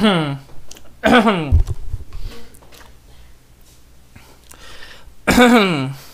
Hmm.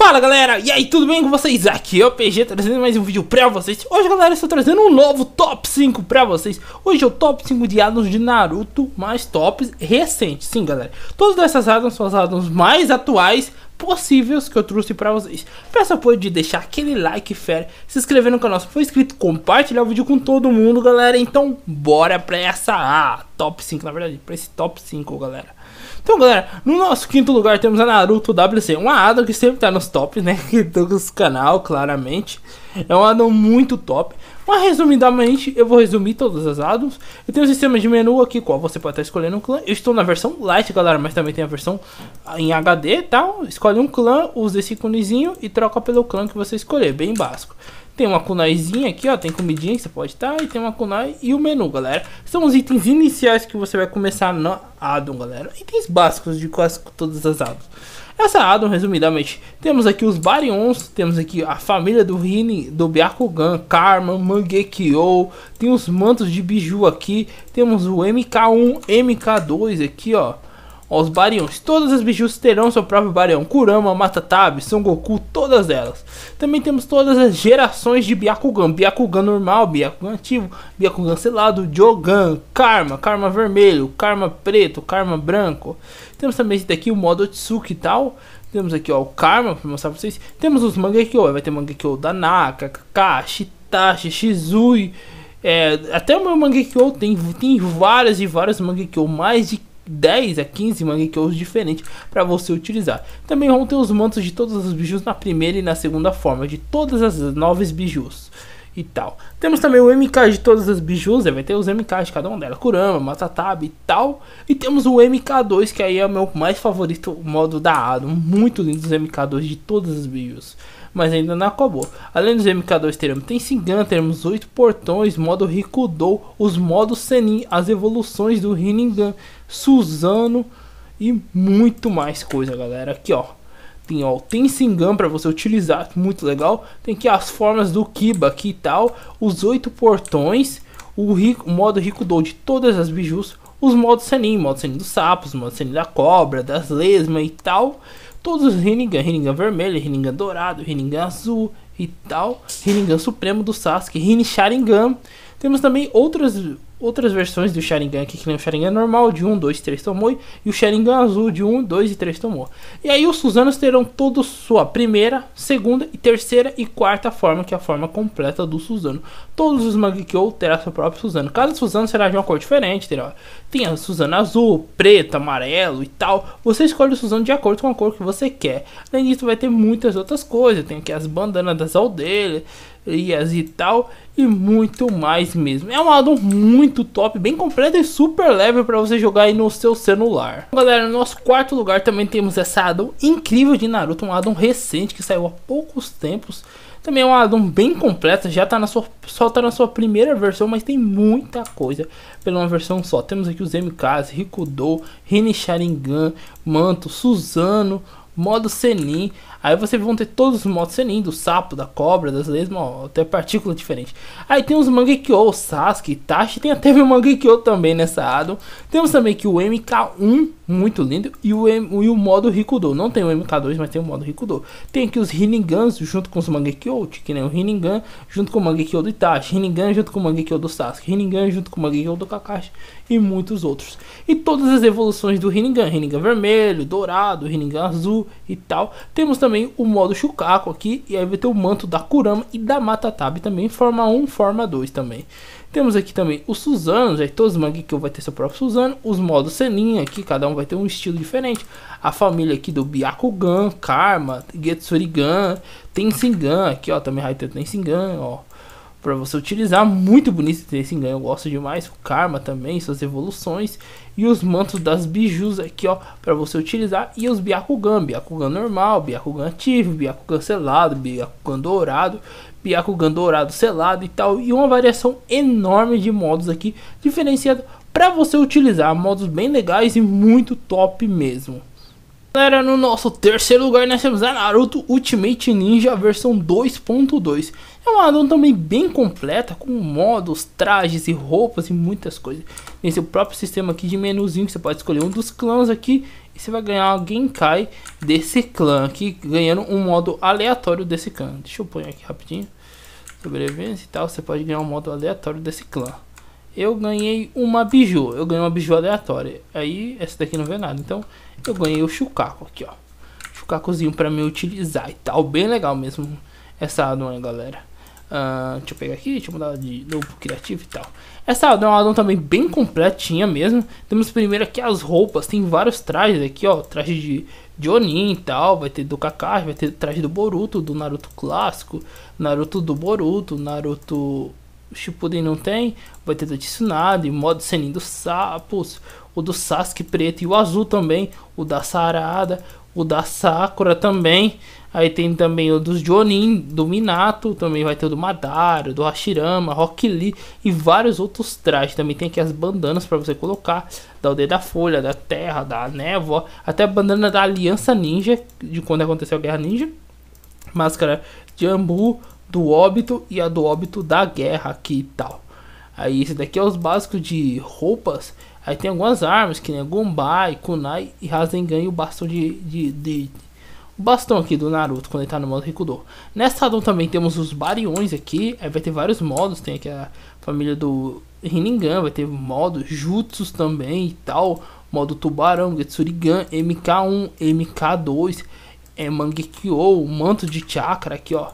Fala galera, e aí tudo bem com vocês? Aqui é o PG trazendo mais um vídeo pra vocês Hoje galera, eu estou trazendo um novo top 5 pra vocês Hoje é o top 5 de addons de Naruto mais tops recentes Sim galera, todas essas addons são as addons mais atuais possíveis que eu trouxe para vocês. Peço apoio de deixar aquele like fera, se inscrever no canal se for inscrito, compartilhar o vídeo com todo mundo, galera. Então, bora para essa ah, top 5, na verdade, para esse top 5, galera. Então, galera, no nosso quinto lugar temos a Naruto WC, uma Adam que sempre tá nos tops, né? Do canal, claramente. É uma Adam muito top. Mas resumidamente, eu vou resumir todas as addons. Eu tenho um sistema de menu aqui, qual você pode estar tá escolhendo um clã. Eu estou na versão light, galera, mas também tem a versão em HD e tal. Escolhe um clã, usa esse iconezinho e troca pelo clã que você escolher, bem básico. Tem uma kunaizinha aqui, ó. Tem comidinha que você pode estar. Tá, e tem uma kunai e o menu, galera. São os itens iniciais que você vai começar na addon, galera. Itens básicos de quase todas as addons. Essa addon, resumidamente, temos aqui os Baryons, temos aqui a família do Rini, do Byakugan, Karma, Mangekyo, tem os mantos de biju aqui, temos o MK1, MK2 aqui, ó. Os Barions. Todas as Bijus terão seu próprio Barion. Kurama, Matatabe, Son Goku, todas elas. Também temos todas as gerações de Byakugan. Byakugan normal, Byakugan ativo, Byakugan selado, Jogan, Karma, Karma vermelho, Karma preto, Karma branco. Temos também esse daqui, o modo Otsuki e tal. Temos aqui ó, o Karma, para mostrar pra vocês. Temos os Mangekyo, vai ter Mangekyo da Naka, Kakashi, Itachi, Shizui... É, até o meu Mangekyo tem, tem várias e várias Mangekyo, mais de 10 a é 15 Mangekyous diferentes para você utilizar. Também vão ter os mantos de todos os bijus na primeira e na segunda forma, de todas as nove bijus e tal. Temos também o MK de todas as bijus, vai ter os MKs de cada uma delas, Kurama, Matatabe e tal. E temos o MK2, que aí é o meu mais favorito modo da Adam, muito lindo os MK2 de todas as bijus mas ainda não acabou. Além dos MK2, teremos Tensingan, teremos oito portões, modo Rikudou, os modos Senin, as evoluções do Rinnegan, Suzano e muito mais coisa, galera. Aqui, ó. Tem, ó, Tensingan Singan para você utilizar, muito legal. Tem aqui as formas do Kiba aqui e tal, os oito portões, o, rico, o modo Rico Dou de todas as bijus, os modos Senin, modo Senin dos sapos, modo Senin da cobra, das lesmas e tal todos os Rinnegan, Rinnegan vermelho, Rinnegan dourado, Rinnegan azul e tal, Rinnegan supremo do Sasuke, Rinne Sharingan. Temos também outras outras versões do Sharingan aqui, que nem o Sharingan é normal, de 1, 2, 3 tomou, e o Sharingan azul de 1, 2 e 3 tomou. E aí os Suzanos terão toda sua primeira, segunda e terceira e quarta forma, que é a forma completa do Suzano. Todos os Mangekyo terá seu próprio Suzano. Cada Suzano será de uma cor diferente, terá. Tem a Suzano azul, preto, amarelo e tal. Você escolhe o Suzano de acordo com a cor que você quer. Além disso, vai ter muitas outras coisas. Tem aqui as bandanas das aldeias melhorias e tal e muito mais mesmo. É um álbum muito top, bem completo e super leve para você jogar aí no seu celular. Galera, no nosso quarto lugar também temos essa addon incrível de Naruto, um addon recente que saiu há poucos tempos. Também é um addon bem completo, já tá na sua, só tá na sua primeira versão, mas tem muita coisa pela uma versão só. Temos aqui os MKs, Rikudo, Rini Sharingan, Manto, Suzano, modo Senin. Aí vocês vão ter todos os modos Senin, do sapo, da cobra, das lesmas, até partícula diferente. Aí tem os Mangekyo, Sasuke, Tashi, tem até meu Mangekyo também nessa addon. Temos também que o MK1 muito lindo. E o, e o modo Rikudo. Não tem o MK2, mas tem o modo Rikudo. Tem aqui os Rinnegan junto com os Mangekyo, que nem o Rinnegan junto com o Mangekyo do Itachi, Rinnegan junto com o Mangekyo do Sasuke, Rinnegan junto com o Mangekyo do Kakashi e muitos outros. E todas as evoluções do Rinnegan, Rinnegan vermelho, dourado, Rinnegan azul e tal. Temos também o modo Shukaku aqui e aí vai ter o manto da Kurama e da Matatabe também, forma 1, forma 2 também. Temos aqui também os Suzanos, aí todos os que vai ter seu próprio Suzano. Os modos Senin aqui, cada um vai ter um estilo diferente. A família aqui do Byakugan, Karma, Getsurigan, Tensingan, aqui ó, também vai ter Tensingan, ó para você utilizar. Muito bonito ter esse engano, eu gosto demais. O Karma também, suas evoluções. E os mantos das bijus aqui, ó, para você utilizar. E os Byakugan, Byakugan normal, Byakugan ativo, Byakugan selado, Byakugan dourado. Byakugan dourado selado e tal. E uma variação enorme de modos aqui, diferenciado para você utilizar. Modos bem legais e muito top mesmo. Galera, no nosso terceiro lugar nós temos a Naruto Ultimate Ninja versão 2.2. É uma addon também bem completa, com modos, trajes e roupas e muitas coisas. Tem seu próprio sistema aqui de menuzinho, que você pode escolher um dos clãs aqui e você vai ganhar alguém cai desse clã aqui, ganhando um modo aleatório desse clã. Deixa eu pôr aqui rapidinho. Sobrevivência e tal, você pode ganhar um modo aleatório desse clã eu ganhei uma biju. Eu ganhei uma biju aleatória. Aí essa daqui não vê nada. Então eu ganhei o chucaco aqui, ó. Chucacozinho pra me utilizar e tal. Bem legal mesmo essa addon, galera. Uh, deixa eu pegar aqui, deixa eu mudar de novo pro criativo e tal. Essa addon é uma addon também bem completinha mesmo. Temos primeiro aqui as roupas. Tem vários trajes aqui, ó. Traje de, de e tal, vai ter do Kakashi, vai ter traje do Boruto, do Naruto clássico, Naruto do Boruto, Naruto Shippuden não tem, vai ter da Tsunade, modo Senin dos Sapos, o do Sasuke preto e o azul também, o da Sarada, o da Sakura também. Aí tem também o dos Jonin, do Minato, também vai ter o do Madara, do Hashirama, Rock Lee e vários outros trajes. Também tem aqui as bandanas para você colocar, da Aldeia da Folha, da Terra, da Névoa, até a bandana da Aliança Ninja, de quando aconteceu a Guerra Ninja. Máscara de Ambu, do óbito e a do óbito da guerra aqui e tal. Aí esse daqui é os básicos de roupas. Aí tem algumas armas, que nem Gumbai, Kunai e Rasengan e o bastão de, de, de o bastão aqui do Naruto quando ele tá no modo Rikudo. Nessa addon também temos os Bariões aqui, aí vai ter vários modos, tem aqui a família do Rinnegan, vai ter modo Jutsus também e tal, modo Tubarão, Getsurigan, MK1, MK2, é, Mangekyo, Manto de Chakra aqui ó,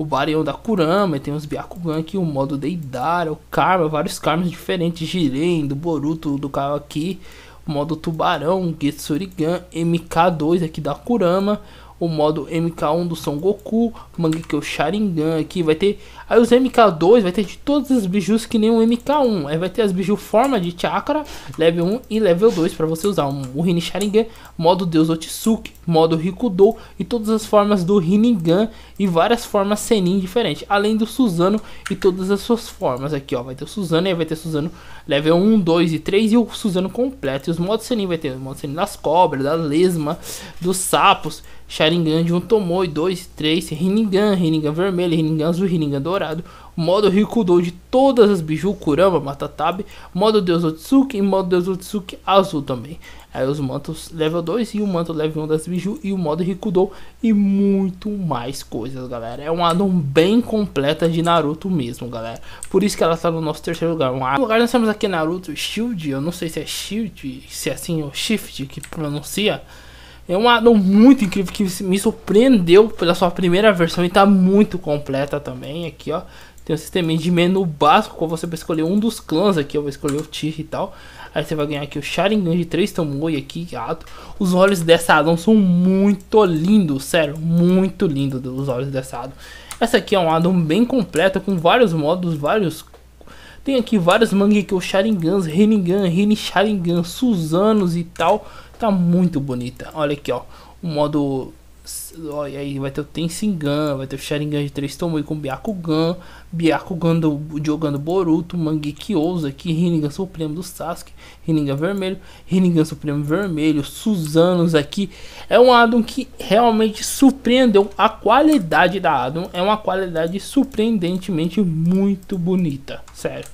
o Baryon da Kurama, tem os Byakugan aqui o modo Deidara, o Karma, vários Karmas diferentes, Jiren, do Boruto, do Kawaki, o modo Tubarão, Getsurigan, MK2 aqui da Kurama, o modo MK1 do Son Goku, Mangekyou Sharingan aqui, vai ter aí os MK2, vai ter de todos os bijus que nem o MK1, aí vai ter as biju forma de chakra, level 1 e level 2 para você usar, o Rini Sharingan, modo Deus Otsuki, modo Rikudou e todas as formas do Rinnegan e várias formas Senin diferentes, além do Suzano e todas as suas formas aqui, ó, vai ter o Suzano e vai ter o Suzano level 1, 2 e 3 e o Suzano completo, e os modos Senin vai ter o modo Senin das cobras, da lesma, dos sapos Sharingan de um Tomoi, 2, 3, Rinnegan, Rinnegan vermelho, Rinnegan azul, Rinnegan dourado, modo Rikudo de todas as Biju, Kurama, Matatabe, modo Deus Otsuki e modo Deus Otsuki azul também. Aí os mantos level 2 e o manto level 1 das Biju e o modo Rikudo e muito mais coisas, galera. É um addon bem completa de Naruto mesmo, galera. Por isso que ela está no nosso terceiro lugar. Um lugar nós temos aqui Naruto Shield, eu não sei se é Shield, se é assim o Shift que pronuncia. É um addon muito incrível que me surpreendeu pela sua primeira versão e está muito completa também. Aqui, ó, tem um sistema de menu básico com você para escolher um dos clãs aqui. Eu vou escolher o Tir e tal. Aí você vai ganhar aqui o Sharingan de 3 Tomoi aqui, gato. Os olhos dessa addon são muito lindos, sério, muito lindos os olhos dessa addon. Essa aqui é um addon bem completa com vários modos, vários tem aqui vários o Sharingans, Reningan, Renin Sharingan, Suzanos e tal. Tá muito bonita. Olha aqui, ó. O modo Olha aí, vai ter o Tensingan, vai ter o Sharingan de 3 tomou com Byakugan, Byakugan do, jogando Boruto, Mangekyo aqui, Rinnegan Supremo do Sasuke, Rinnegan Vermelho, Rinnegan Supremo Vermelho, Suzanos aqui. É um Adam que realmente surpreendeu a qualidade da Adam, é uma qualidade surpreendentemente muito bonita, sério.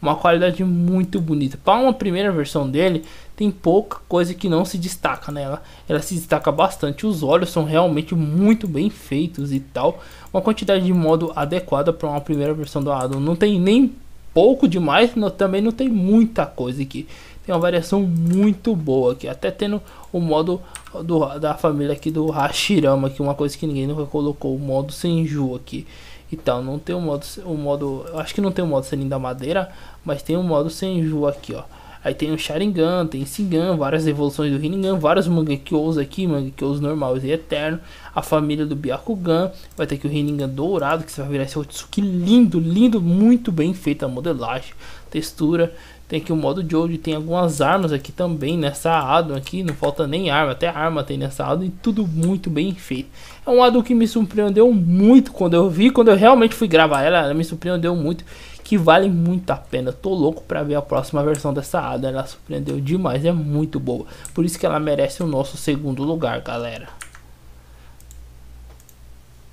Uma qualidade muito bonita. Para uma primeira versão dele, tem pouca coisa que não se destaca nela. Ela se destaca bastante. Os olhos são realmente muito bem feitos e tal. Uma quantidade de modo adequada para uma primeira versão do Adam. Não tem nem pouco demais, não, também não tem muita coisa aqui. Tem uma variação muito boa aqui, até tendo o modo do, da família aqui do Hashirama, que é uma coisa que ninguém nunca colocou, o modo Senju aqui. e tal. não tem o modo, o modo, acho que não tem o modo Selim da Madeira, mas tem o modo Senju aqui, ó. Aí tem o Sharingan, tem Singan, várias evoluções do Rinnegan, vários Mangekyous aqui, Mangekyous normais e eterno. A família do Byakugan, vai ter aqui o Rinnegan dourado, que você vai virar esse Otsuki lindo, lindo, muito bem feita a modelagem, textura. Tem aqui o modo Jojo, tem algumas armas aqui também nessa Adam aqui, não falta nem arma, até arma tem nessa Adam e tudo muito bem feito. É um Adam que me surpreendeu muito quando eu vi, quando eu realmente fui gravar ela, ela me surpreendeu muito que vale muito a pena. Tô louco para ver a próxima versão dessa Ada, ela surpreendeu demais, é muito boa. Por isso que ela merece o nosso segundo lugar, galera.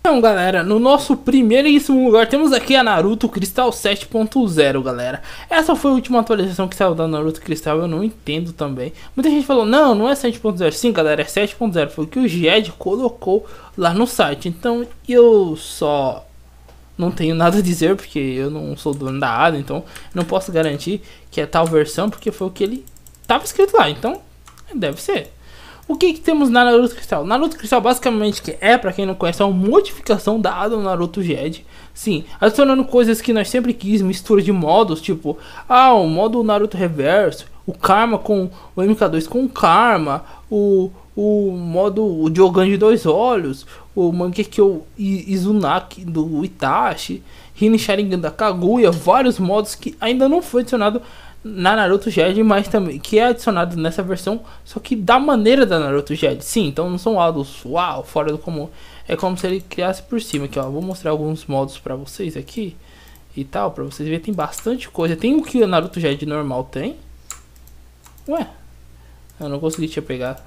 Então, galera, no nosso primeiríssimo lugar temos aqui a Naruto Crystal 7.0, galera. Essa foi a última atualização que saiu da Naruto Crystal, eu não entendo também. Muita gente falou, não, não é 7.0. Sim, galera, é 7.0. Foi o que o Jed colocou lá no site. Então, eu só não tenho nada a dizer porque eu não sou dono da área, então não posso garantir que é tal versão porque foi o que ele estava escrito lá, então deve ser. O que, que temos na Naruto Cristal? Naruto Cristal basicamente que é, para quem não conhece, é uma modificação dada no Naruto Jedi. Sim, adicionando coisas que nós sempre quis, mistura de modos, tipo, ah, o modo Naruto Reverso, o Karma com o MK2 com o Karma, o, o modo o Ogan de Dois Olhos, o Mangekyo Izunaki do Itachi, Rin Sharingan da Kaguya, vários modos que ainda não foi adicionado na Naruto GED, mas também que é adicionado nessa versão, só que da maneira da Naruto GED, Sim, então não são modos uau, fora do comum. É como se ele criasse por cima aqui, ó. Vou mostrar alguns modos para vocês aqui e tal, para vocês verem tem bastante coisa. Tem o que o Naruto GED normal tem. Ué. Eu não consegui te pegar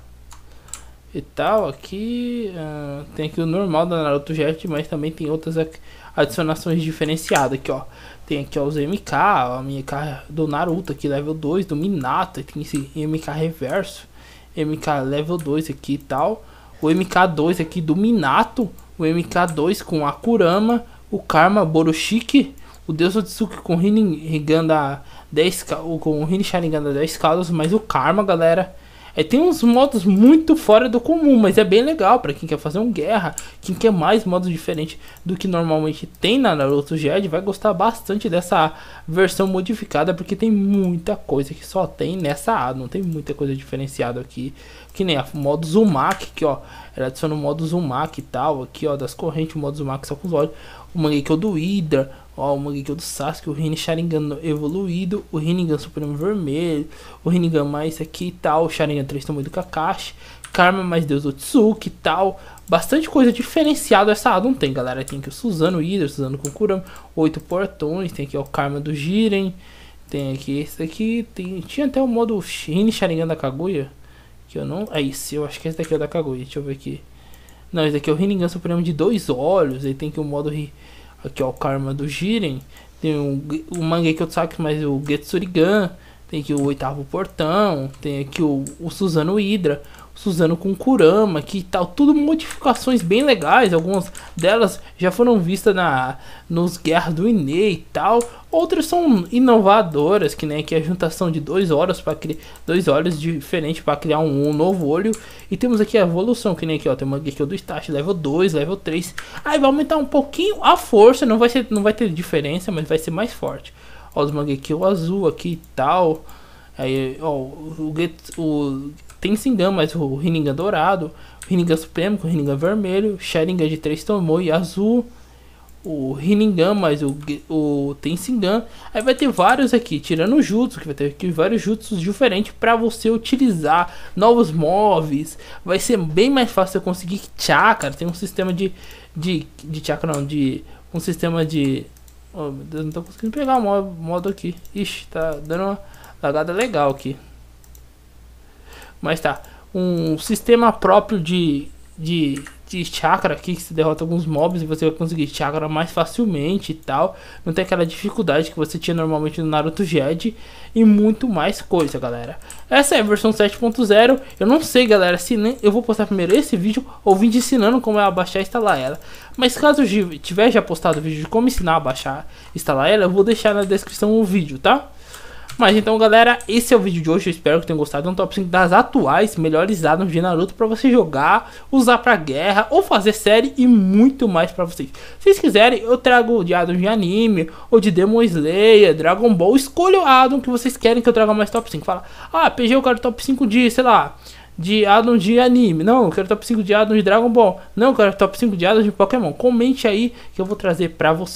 e tal. Aqui uh, tem aqui o normal da Naruto Jet, mas também tem outras adicionações diferenciadas aqui, ó. Tem aqui ó, os MK, a MK do Naruto aqui, level 2, do Minato, tem esse MK reverso, MK level 2 aqui e tal. O MK2 aqui do Minato, o MK2 com a Kurama, o Karma Boroshiki, o Deus Otsuki com o Rinnegan da 10 com o Rin Sharingan da 10 caudas, mas o Karma, galera, é, tem uns modos muito fora do comum, mas é bem legal para quem quer fazer um guerra, quem quer mais modos diferentes do que normalmente tem na Naruto Jedi, vai gostar bastante dessa versão modificada, porque tem muita coisa que só tem nessa A, não tem muita coisa diferenciada aqui, que nem a modo Zumak, que ó, ela adiciona o modo Zumak e tal, aqui ó, das correntes, o modo Zumak só com os olhos, o Mangekyou é do Hydra, ó, o Mangekyou é do Sasuke, o rin Sharingan evoluído, o Rinnegan Supremo Vermelho, o Rinnegan mais aqui e tal, o Sharingan 3 também do Kakashi, Karma mais Deus Otsuki e tal. Bastante coisa diferenciada essa não tem, galera. Tem aqui o Suzano Hydra, Suzano kurama, oito portões, tem aqui ó, o Karma do Jiren, tem aqui esse aqui, tem, tinha até o modo rin Sharingan da Kaguya, que eu não... É isso, eu acho que esse daqui é o da Kaguya, deixa eu ver aqui. Não, esse aqui é o Rinnegan Supremo de dois olhos. Ele tem que o modo. Aqui, ó, o Karma do Jiren. Tem o, o Mangekyo Tsaki, mas o Getsurigan. Tem aqui o oitavo portão. Tem aqui o, o Suzano Hydra. Suzano com Kurama, que tal, tudo modificações bem legais, algumas delas já foram vistas na nos Guerras do ine e tal, outras são inovadoras, que nem né, que é a juntação de dois olhos para criar dois olhos diferentes para criar um, um, novo olho, e temos aqui a evolução, que nem aqui, ó, tem uma aqui é do estágio level 2, level 3. Aí vai aumentar um pouquinho a força, não vai ser não vai ter diferença, mas vai ser mais forte. Ó, os Mangekyou azul aqui e tal. Aí, ó, o, o, o tem Sindan, mas o Rinnegan dourado, o Rinnegan supremo com o Rinnegan vermelho, Sharingan de três tomou e azul, o Rinnegan, mas o, o Tensingan. Aí vai ter vários aqui, tirando o Jutsu, que vai ter aqui vários Jutsus diferentes para você utilizar novos móveis. Vai ser bem mais fácil conseguir chakra. Tem um sistema de. de, de chakra, não, de. Um sistema de. Oh, meu Deus, não tô conseguindo pegar o modo aqui. Ixi, tá dando uma lagada legal aqui. Mas tá. Um sistema próprio de, de, de chakra aqui, que você derrota alguns mobs e você vai conseguir chakra mais facilmente e tal. Não tem aquela dificuldade que você tinha normalmente no Naruto Jedi e muito mais coisa, galera. Essa é a versão 7.0. Eu não sei, galera, se nem eu vou postar primeiro esse vídeo ou vim te ensinando como é baixar e instalar ela. Mas caso tiver já postado o vídeo de como ensinar a baixar e instalar ela, eu vou deixar na descrição o vídeo, tá? então galera, esse é o vídeo de hoje, eu espero que tenham gostado, é um top 5 das atuais melhores addons de Naruto pra você jogar, usar pra guerra, ou fazer série e muito mais pra vocês. Se vocês quiserem, eu trago de addons de anime, ou de Demon Slayer, Dragon Ball, escolha o addon que vocês querem que eu traga mais top 5. Fala, ah, PG eu quero top 5 de, sei lá, de addon de anime. Não, eu quero top 5 de addon de Dragon Ball. Não, eu quero top 5 de addon de Pokémon. Comente aí que eu vou trazer pra você.